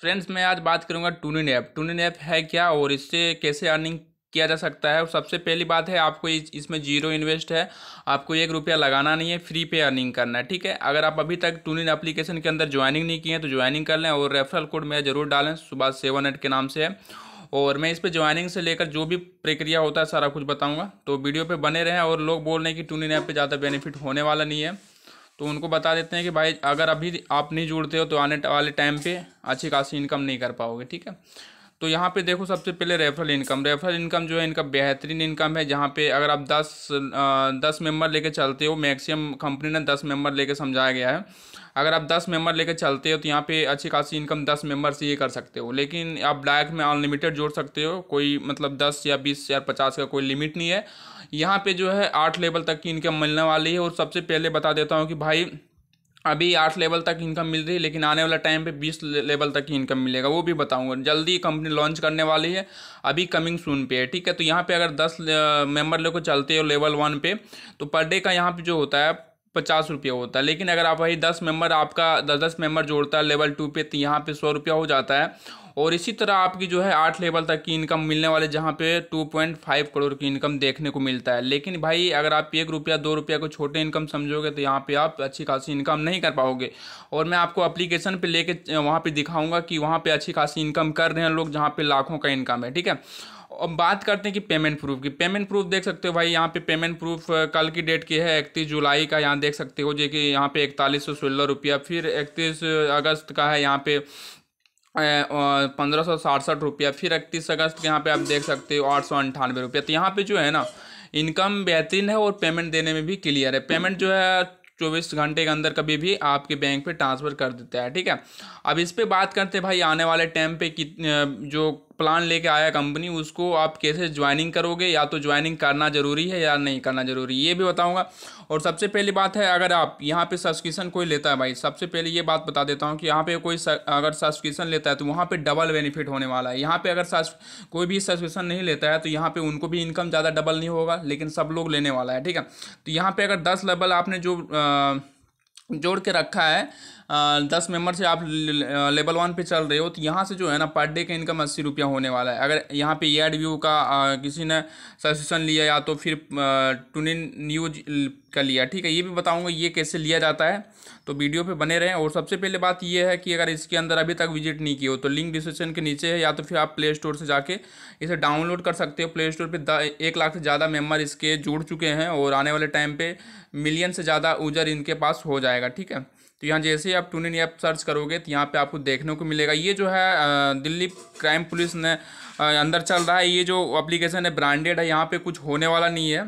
friends मैं आज बात करूंगा टूनिन ऐप टूनिन ऐप है क्या और इससे कैसे अर्निंग किया जा सकता है और सबसे पहली बात है आपको इस, इसमें जीरो इन्वेस्ट है आपको एक रुपया लगाना नहीं है फ्री पे अर्निंग करना है ठीक है अगर आप अभी तक टून इन एप्लीकेशन के अंदर ज्वाइनिंग नहीं किए हैं तो ज्वाइनिंग कर लें और रेफरल कोड मेरा जरूर डालें सुबह सेवन एट के नाम से है और मैं इस पर ज्वाइनिंग से लेकर जो भी प्रक्रिया होता है सारा कुछ बताऊँगा तो वीडियो पर बने रहें और लोग बोल रहे हैं कि टून इन ऐप पर ज़्यादा बेनिफिट होने वाला नहीं है तो उनको बता देते हैं कि भाई अगर अभी आप नहीं जुड़ते हो तो आने वाले टाइम पे अच्छी खासी इनकम नहीं कर पाओगे ठीक है तो यहाँ पे देखो सबसे पहले रेफरल इनकम रेफरल इनकम जो है इनका बेहतरीन इनकम है जहाँ पे अगर आप 10 दस मेंबर लेके चलते हो मैक्सिमम कंपनी ने 10 मेंबर लेके समझाया गया है अगर आप 10 मेंबर लेके चलते हो तो यहाँ पे अच्छी खासी इनकम 10 मेंबर से ये कर सकते हो लेकिन आप ब्लैक में अनलिमिटेड जोड़ सकते हो कोई मतलब दस या बीस या पचास का कोई लिमिट नहीं है यहाँ पर जो है आठ लेवल तक की इनकम मिलने वाली है और सबसे पहले बता देता हूँ कि भाई अभी आठ लेवल तक इनकम मिल रही है लेकिन आने वाला टाइम पे बीस लेवल तक ही इनकम मिलेगा वो भी बताऊंगा जल्दी कंपनी लॉन्च करने वाली है अभी कमिंग सून पे है ठीक है तो यहाँ पे अगर दस मेंबर लोग चलते हो लेवल वन पे तो पर डे का यहाँ पे जो होता है पचास रुपया होता है लेकिन अगर आप वही दस मेंबर आपका दस दस मेंबर जोड़ता है लेवल टू पे तो यहाँ पे सौ रुपया हो जाता है और इसी तरह आपकी जो है आठ लेवल तक की इनकम मिलने वाले जहाँ पे टू पॉइंट फाइव करोड़ की इनकम देखने को मिलता है लेकिन भाई अगर आप एक रुपया दो रुपया को छोटे इनकम समझोगे तो यहाँ पे आप अच्छी खासी इनकम नहीं कर पाओगे और मैं आपको अप्लीकेशन पर लेके वहाँ पर दिखाऊँगा कि वहाँ पर अच्छी खासी इनकम कर रहे हैं लोग जहाँ पर लाखों का इनकम है ठीक है अब बात करते हैं कि पेमेंट प्रूफ की पेमेंट प्रूफ देख सकते हो भाई यहाँ पे पेमेंट प्रूफ कल की डेट की है इकतीस जुलाई का यहाँ देख सकते हो जो कि यहाँ पे इकतालीस सौ सोलह रुपया फिर इकतीस अगस्त का है यहाँ पे पंद्रह सौ सड़सठ रुपया फिर इकतीस अगस्त के यहाँ पे आप देख सकते हो आठ सौ अंठानवे रुपया तो यहाँ पे जो है ना इनकम बेहतरीन है और पेमेंट देने में भी क्लियर है पेमेंट जो है चौबीस घंटे के अंदर कभी भी आपके बैंक पे ट्रांसफ़र कर देता है ठीक है अब इस पर बात करते हैं भाई आने वाले टाइम पे कि जो प्लान लेके आया कंपनी उसको आप कैसे ज्वाइनिंग करोगे या तो ज्वाइनिंग करना ज़रूरी है या नहीं करना ज़रूरी ये भी बताऊंगा और सबसे पहली बात है अगर आप यहाँ पे सब्सक्रिप्शन कोई लेता है भाई सबसे पहले ये बात बता देता हूँ कि यहाँ पे कोई अगर सब्सक्रिप्शन लेता है तो वहाँ पे डबल बेनिफिट होने वाला है यहाँ पे अगर कोई भी सब्सक्रिप्शन नहीं लेता है तो यहाँ पे उनको भी इनकम ज़्यादा डबल नहीं होगा लेकिन सब लोग लेने वाला है ठीक है तो यहाँ पर अगर दस लेवल आपने जो जोड़ के रखा है दस मेंबर से आप लेवल वन पे चल रहे हो तो यहाँ से जो है ना पर डे का इनकम अस्सी रुपया होने वाला है अगर यहाँ पे एड व्यू का आ, किसी ने सजेशन लिया या तो फिर इन न्यूज का लिया ठीक है ये भी बताऊंगा ये कैसे लिया जाता है तो वीडियो पे बने रहें और सबसे पहले बात ये है कि अगर इसके अंदर अभी तक विजिट नहीं की हो तो लिंक डिस्क्रिप्शन के नीचे है या तो फिर आप प्ले स्टोर से जाके इसे डाउनलोड कर सकते हो प्ले स्टोर पर एक लाख से ज़्यादा मेम्बर इसके जुड़ चुके हैं और आने वाले टाइम पर मिलियन से ज़्यादा यूजर इनके पास हो जाएगा ठीक है तो यहाँ जैसे ही आप टून इन ऐप सर्च करोगे तो यहाँ पे आपको देखने को मिलेगा ये जो है दिल्ली क्राइम पुलिस ने अंदर चल रहा है ये जो एप्लीकेशन है ब्रांडेड है यहाँ पे कुछ होने वाला नहीं है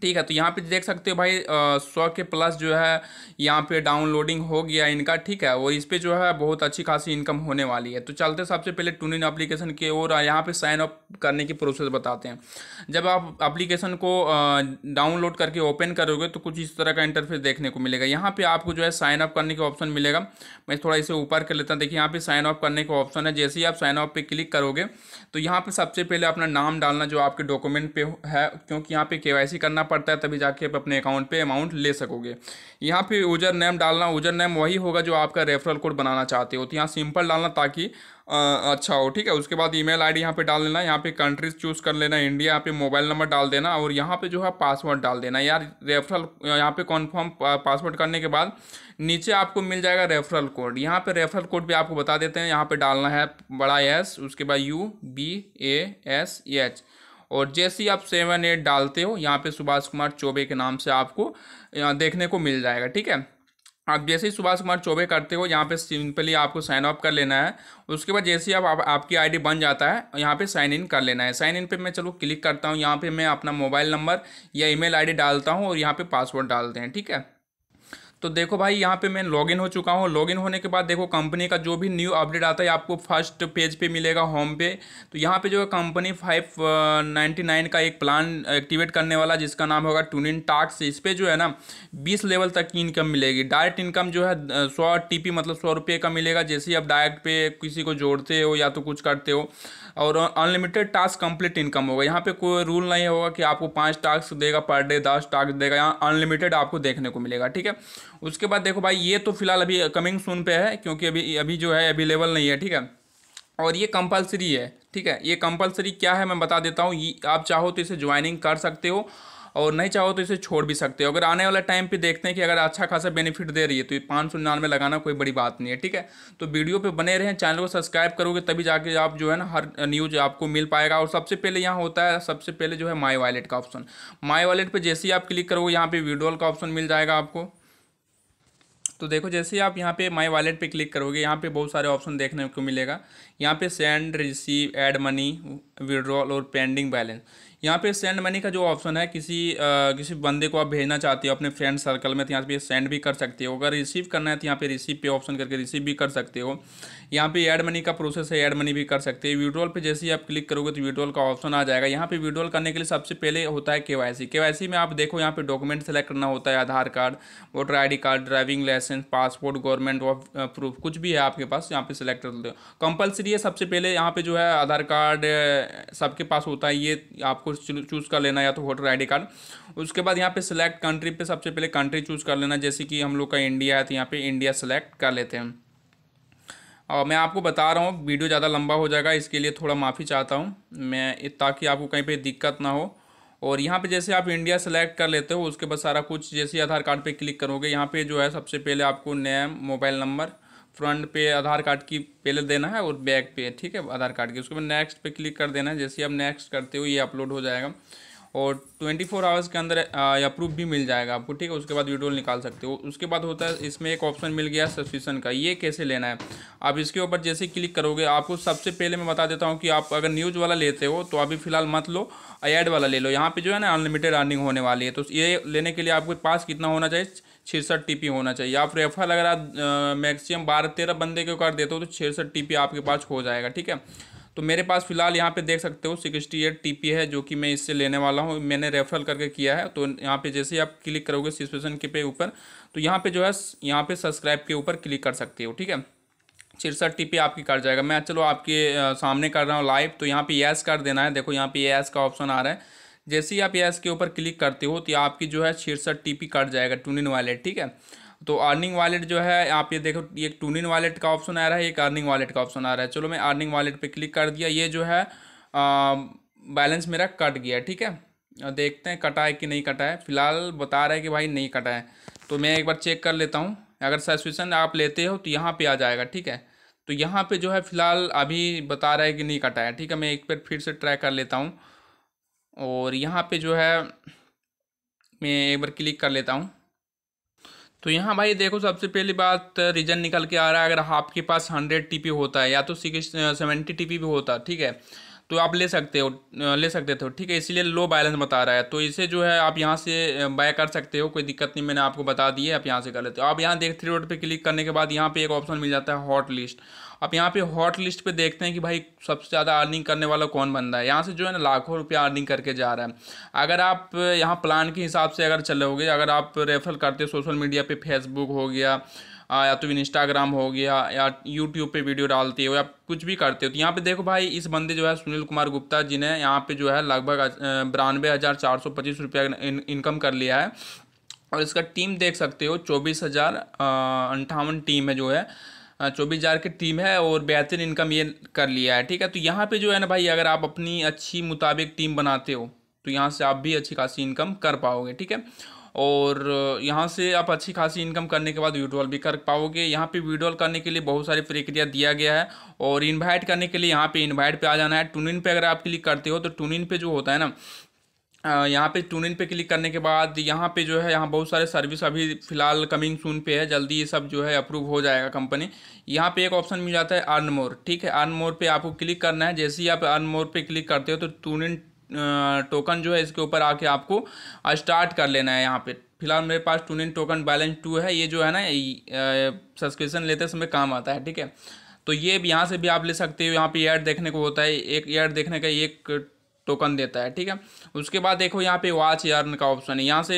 ठीक है तो यहाँ पे देख सकते हो भाई सौ के प्लस जो है यहाँ पे डाउनलोडिंग हो गया इनका ठीक है वो इस पर जो है बहुत अच्छी खासी इनकम होने वाली है तो चलते सबसे पहले टून इन अप्लीकेशन की ओर यहाँ पे साइन अप करने की प्रोसेस बताते हैं जब आप अप्लीकेशन को डाउनलोड करके ओपन करोगे तो कुछ इस तरह का इंटरफेस देखने को मिलेगा यहाँ पर आपको जो है साइन अप करने का ऑप्शन मिलेगा मैं थोड़ा इसे ऊपर कर लेता हूँ देखिए यहाँ पर साइन अप करने का ऑप्शन है जैसे ही आप साइन अप पर क्लिक करोगे तो यहाँ पर सबसे पहले अपना नाम डालना जो आपके डॉक्यूमेंट पे है क्योंकि यहाँ पर के करना करना पड़ता है तभी जाके आप अपने अकाउंट पे अमाउंट ले सकोगे यहाँ पे यूजर नेम डालना यूजर नेम वही होगा जो आपका रेफरल कोड बनाना चाहते हो तो यहाँ सिंपल डालना ताकि आ, अच्छा हो ठीक है उसके बाद ईमेल आईडी यहाँ पे डाल लेना यहाँ पे कंट्रीज चूज कर लेना इंडिया यहाँ पे मोबाइल नंबर डाल देना और यहाँ पे जो है पासवर्ड डाल देना यार रेफरल यहाँ पे कॉन्फर्म पासवर्ड करने के बाद नीचे आपको मिल जाएगा रेफरल कोड यहाँ पे रेफरल कोड भी आपको बता देते हैं यहाँ पे डालना है बड़ा एस उसके बाद U B A S H और जैसे ही आप सेवन एट डालते हो यहाँ पे सुभाष कुमार चौबे के नाम से आपको देखने को मिल जाएगा ठीक है आप जैसे ही सुभाष कुमार चौबे करते हो यहाँ पे सिंपली आपको साइन अप कर लेना है उसके बाद जैसे ही आप, आप आपकी आईडी बन जाता है यहाँ पे साइन इन कर लेना है साइन इन पे मैं चलो क्लिक करता हूँ यहाँ पे मैं अपना मोबाइल नंबर या ईमेल आईडी डालता हूँ और यहाँ पे पासवर्ड डालते हैं ठीक है तो देखो भाई यहाँ पे मैं लॉगिन हो चुका हूँ लॉगिन होने के बाद देखो कंपनी का जो भी न्यू अपडेट आता है आपको फर्स्ट पेज पे मिलेगा होम पे तो यहाँ पे जो है कंपनी फाइव नाइन्टी नाइन का एक प्लान एक्टिवेट करने वाला जिसका नाम होगा टून इन टाक्स इस पर जो है ना बीस लेवल तक की इनकम मिलेगी डायरेक्ट इनकम जो है uh, सौ टी मतलब सौ रुपये का मिलेगा जैसे ही आप डायरेक्ट पे किसी को जोड़ते हो या तो कुछ करते हो और अनलिमिटेड टास्क कंप्लीट इनकम होगा यहाँ पे कोई रूल नहीं होगा कि आपको पाँच टास्क देगा पर डे दस टास्क देगा यहाँ अनलिमिटेड आपको देखने को मिलेगा ठीक है उसके बाद देखो भाई ये तो फिलहाल अभी कमिंग सून पे है क्योंकि अभी अभी जो है अवेलेबल नहीं है ठीक है और ये कंपलसरी है ठीक है ये कंपलसरी क्या है मैं बता देता हूँ आप चाहो तो इसे ज्वाइनिंग कर सकते हो और नहीं चाहो तो इसे छोड़ भी सकते हो अगर आने वाला टाइम पे देखते हैं कि अगर अच्छा खासा बेनिफिट दे रही है तो ये पाँच सौ निन्यानवे लगाना कोई बड़ी बात नहीं है ठीक है तो वीडियो पर बने रहें चैनल को सब्सक्राइब करोगे तभी जाके आप जो है ना हर न्यूज़ आपको मिल पाएगा और सबसे पहले यहाँ होता है सबसे पहले जो है माई वॉलेट का ऑप्शन माई वॉलेट पर जैसे ही आप क्लिक करोगे यहाँ पर वीडियोल का ऑप्शन मिल जाएगा आपको तो देखो जैसे ही आप यहाँ पे माई वॉलेट पे क्लिक करोगे यहाँ पे बहुत सारे ऑप्शन देखने को मिलेगा यहाँ पे send receive add money withdrawal और पेंडिंग बैलेंस यहाँ पे सेंड मनी का जो ऑप्शन है किसी आ, किसी बंदे को आप भेजना चाहते हो अपने फ्रेंड सर्कल में तो यहाँ पे सेंड भी कर सकते हो अगर रिसीव करना है तो यहाँ पे रिसीव पे ऑप्शन करके रिसीव भी कर सकते हो यहाँ पे ऐड मनी का प्रोसेस है ऐड मनी भी कर सकते हो विड्रॉल पे जैसे ही आप क्लिक करोगे तो विड्रॉल का ऑप्शन आ जाएगा यहाँ पे विड्रॉल करने के लिए सबसे पहले होता है के के में आप देखो यहाँ पे डॉक्यूमेंट सेलेक्ट करना होता है Aadhaar card voter I card driving licence passport government of proof कुछ भी है आपके पास यहाँ पे सेलेक्ट कर दो हो कंपलसरी है सबसे पहले यहाँ पे जो है आधार कार्ड सबके पास होता है ये आपको चूज़ कर लेना या तो वोटर आई कार्ड उसके बाद यहाँ पे सिलेक्ट कंट्री पे सबसे पहले कंट्री चूज़ कर लेना जैसे कि हम लोग का इंडिया है तो यहाँ पे इंडिया सेलेक्ट कर लेते हैं और मैं आपको बता रहा हूँ वीडियो ज़्यादा लंबा हो जाएगा इसके लिए थोड़ा माफ़ी चाहता हूँ मैं ताकि आपको कहीं पर दिक्कत ना हो और यहाँ पे जैसे आप इंडिया सेलेक्ट कर लेते हो उसके बाद सारा कुछ जैसे आधार कार्ड पे क्लिक करोगे यहाँ पे जो है सबसे पहले आपको नेम मोबाइल नंबर फ्रंट पे आधार कार्ड की पहले देना है और बैक पे ठीक है आधार कार्ड की उसके बाद नेक्स्ट पे क्लिक कर देना है जैसे आप नेक्स्ट करते हो ये अपलोड हो जाएगा और ट्वेंटी फोर आवर्स के अंदर अप्रूव भी मिल जाएगा आपको ठीक है उसके बाद विड्रोल निकाल सकते हो उसके बाद होता है इसमें एक ऑप्शन मिल गया सब्सक्रिप्शन का ये कैसे लेना है आप इसके ऊपर जैसे क्लिक करोगे आपको सबसे पहले मैं बता देता हूँ कि आप अगर न्यूज़ वाला लेते हो तो अभी फ़िलहाल मत लो एड वाला ले लो यहाँ पर जो है ना अनलिमिटेड अर्निंग होने वाली है तो ये लेने के लिए आपके पास कितना होना चाहिए छिरसठ पी होना चाहिए आप रेफर अगर आप मैक्सिमम बारह तेरह बंदे के कर देते हो तो छिरसठ पी आपके पास हो जाएगा ठीक है तो मेरे पास फिलहाल यहाँ पे देख सकते हो सिक्सटी एट टी पी है जो कि मैं इससे लेने वाला हूँ मैंने रेफरल करके किया है तो यहाँ पे जैसे आप क्लिक करोगे सिचुएशन के पे ऊपर तो यहाँ पे जो है यहाँ पे सब्सक्राइब के ऊपर क्लिक कर सकते हो ठीक है छिरसठ टी आपकी कट जाएगा मैं चलो आपके सामने कर रहा हूँ लाइव तो यहाँ पर यस कर देना है देखो यहाँ पे यस का ऑप्शन आ रहा है जैसे ही आप यस के ऊपर क्लिक करते हो तो आपकी जो है छिरसठ टी कट जाएगा टून इन वॉलेट ठीक है तो अर्निंग वॉलेट जो है आप ये देखो ये टून इन वॉलेट का ऑप्शन आ रहा है एक अर्निंग वॉलेट का ऑप्शन आ रहा है चलो मैं अर्निंग वॉलेट पर क्लिक कर दिया ये जो है बैलेंस मेरा कट गया ठीक है देखते हैं कटा है कि नहीं कटा है फिलहाल बता रहा है कि भाई नहीं कटा है तो मैं एक बार चेक कर लेता हूँ अगर सब्सक्रिप्शन आप लेते हो तो यहाँ पर आ जाएगा ठीक है तो यहाँ पर जो है फिलहाल अभी बता रहा है कि नहीं कटा है ठीक है मैं एक बार फिर से ट्राई कर लेता हूँ और यहाँ पर जो है मैं एक बार क्लिक कर लेता हूँ तो यहाँ भाई देखो सबसे पहली बात रीजन निकल के आ रहा है अगर आपके पास हंड्रेड टी होता है या तो सिक्स सेवेंटी टी भी होता ठीक है तो आप ले सकते हो ले सकते थे ठीक है इसीलिए लो बैलेंस बता रहा है तो इसे जो है आप यहाँ से बाय कर सकते हो कोई दिक्कत नहीं मैंने आपको बता दी है आप यहाँ से कर लेते हो आप यहाँ देख थ्री रोड पे क्लिक करने के बाद यहाँ पे एक ऑप्शन मिल जाता है हॉट लिस्ट अब यहाँ पे हॉट लिस्ट पे देखते हैं कि भाई सबसे ज़्यादा अर्निंग करने वाला कौन बंदा है यहाँ से जो है ना लाखों रुपया अर्निंग करके जा रहा है अगर आप यहाँ प्लान के हिसाब से अगर चलोगे अगर आप रेफर करते हो सोशल मीडिया पे फेसबुक तो हो गया या तो इंस्टाग्राम हो गया या यूट्यूब पे वीडियो डालती हो या कुछ भी करते हो तो यहाँ पे देखो भाई इस बंदे जो है सुनील कुमार गुप्ता जिन्हें यहाँ पे जो है लगभग बिरानवे हज़ार चार सौ पच्चीस रुपया इनकम कर लिया है और इसका टीम देख सकते हो चौबीस हज़ार अंठावन टीम है जो है हाँ, चौबीस हज़ार की टीम है और बेहतरीन इनकम ये कर लिया है ठीक है तो यहाँ पे जो है ना भाई अगर आप अपनी अच्छी मुताबिक टीम बनाते हो तो यहाँ से आप भी अच्छी खासी इनकम कर पाओगे ठीक है और यहाँ से आप अच्छी खासी इनकम करने के बाद विड्रॉल भी कर पाओगे यहाँ पे विड्रॉल करने के लिए बहुत सारी प्रक्रिया दिया गया है और इनवाइट करने के लिए यहाँ पे इनवाइट पे आ जाना है टून इन पे अगर आप क्लिक करते हो तो टून इन पे जो होता है ना यहाँ पे टून इन पे क्लिक करने के बाद यहाँ पे जो है यहाँ बहुत सारे सर्विस अभी फ़िलहाल कमिंग सून पे है जल्दी ये सब जो है अप्रूव हो जाएगा कंपनी यहाँ पे एक ऑप्शन मिल जाता है अर्न मोर ठीक है अर्न मोर पे आपको क्लिक करना है जैसे ही आप अर्न मोर पे क्लिक करते हो तो टून इन टोकन जो है इसके ऊपर आके आपको स्टार्ट कर लेना है यहाँ पर फिलहाल मेरे पास toon in token balance two है ये जो है ना सब्सक्रिप्शन लेते समय काम आता है ठीक है तो ये यहाँ से भी आप ले सकते हो यहाँ पे एड देखने को होता है एक एड देखने का एक टोकन देता है ठीक है उसके बाद देखो यहाँ पे वाच यर्न का ऑप्शन है यहाँ से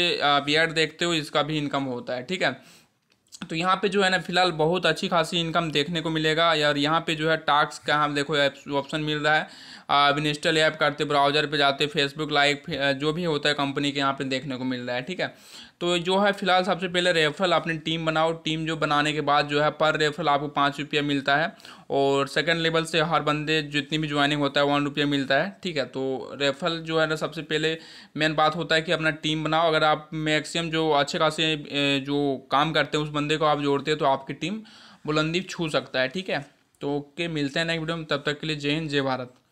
एड देखते हो इसका भी इनकम होता है ठीक है तो यहाँ पे जो है ना फिलहाल बहुत अच्छी खासी इनकम देखने को मिलेगा और यहाँ पे जो है टास्क का हम देखो ऑप्शन मिल रहा है अब इंस्टॉल ऐप करते ब्राउजर पे जाते फेसबुक लाइक जो भी होता है कंपनी के यहाँ पे देखने को मिल रहा है ठीक है तो जो है फिलहाल सबसे पहले रेफरल आपने टीम बनाओ टीम जो बनाने के बाद जो है पर रेफरल आपको पाँच रुपया मिलता है और सेकंड लेवल से हर बंदे जितनी भी ज्वाइनिंग होता है वन रुपया मिलता है ठीक है तो रेफरल जो है ना सबसे पहले मेन बात होता है कि अपना टीम बनाओ अगर आप मैक्सिमम जो अच्छे खासे जो काम करते हैं उस बंदे को आप जोड़ते हैं तो आपकी टीम बुलंदी छू सकता है ठीक है तो ओके मिलते हैं नेक्स्ट वीडियो में तब तक के लिए जय हिंद जय भारत